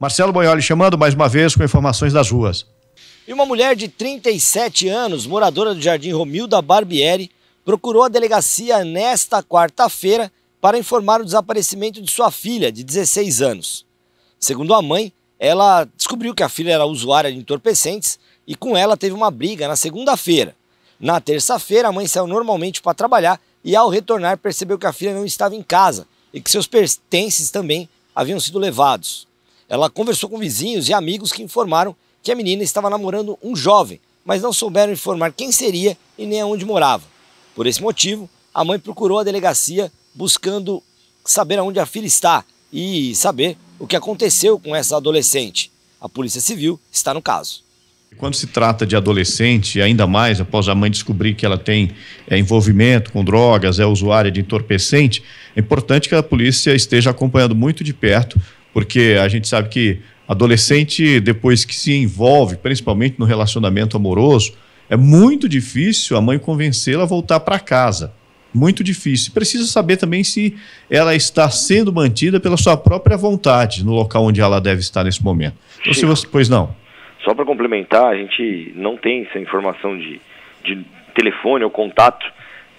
Marcelo Boioli chamando mais uma vez com informações das ruas. E uma mulher de 37 anos, moradora do Jardim Romilda Barbieri, procurou a delegacia nesta quarta-feira para informar o desaparecimento de sua filha, de 16 anos. Segundo a mãe, ela descobriu que a filha era usuária de entorpecentes e com ela teve uma briga na segunda-feira. Na terça-feira, a mãe saiu normalmente para trabalhar e, ao retornar, percebeu que a filha não estava em casa e que seus pertences também haviam sido levados. Ela conversou com vizinhos e amigos que informaram que a menina estava namorando um jovem, mas não souberam informar quem seria e nem aonde morava. Por esse motivo, a mãe procurou a delegacia buscando saber aonde a filha está e saber o que aconteceu com essa adolescente. A Polícia Civil está no caso. Quando se trata de adolescente, ainda mais após a mãe descobrir que ela tem é, envolvimento com drogas, é usuária de entorpecente, é importante que a polícia esteja acompanhando muito de perto porque a gente sabe que adolescente, depois que se envolve, principalmente no relacionamento amoroso, é muito difícil a mãe convencê-la a voltar para casa. Muito difícil. Precisa saber também se ela está sendo mantida pela sua própria vontade no local onde ela deve estar nesse momento. Ou se você, pois não. Só para complementar, a gente não tem essa informação de, de telefone ou contato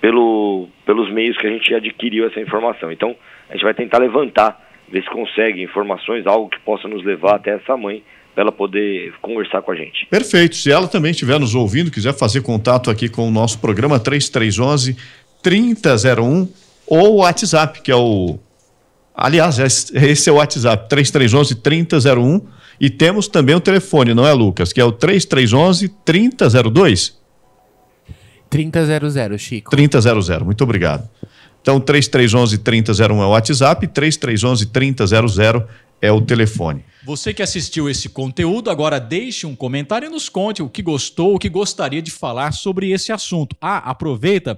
pelo, pelos meios que a gente adquiriu essa informação. Então, a gente vai tentar levantar ver se consegue informações, algo que possa nos levar até essa mãe para ela poder conversar com a gente. Perfeito. Se ela também estiver nos ouvindo, quiser fazer contato aqui com o nosso programa 3311 3001 ou o WhatsApp, que é o Aliás, é é esse é o WhatsApp 3311 3001 e temos também o telefone, não é, Lucas, que é o 3311 3002. 3000, Chico. 3000, muito obrigado. Então, 3311-3001 é o WhatsApp, 3311-3000 é o telefone. Você que assistiu esse conteúdo, agora deixe um comentário e nos conte o que gostou, o que gostaria de falar sobre esse assunto. Ah, aproveita,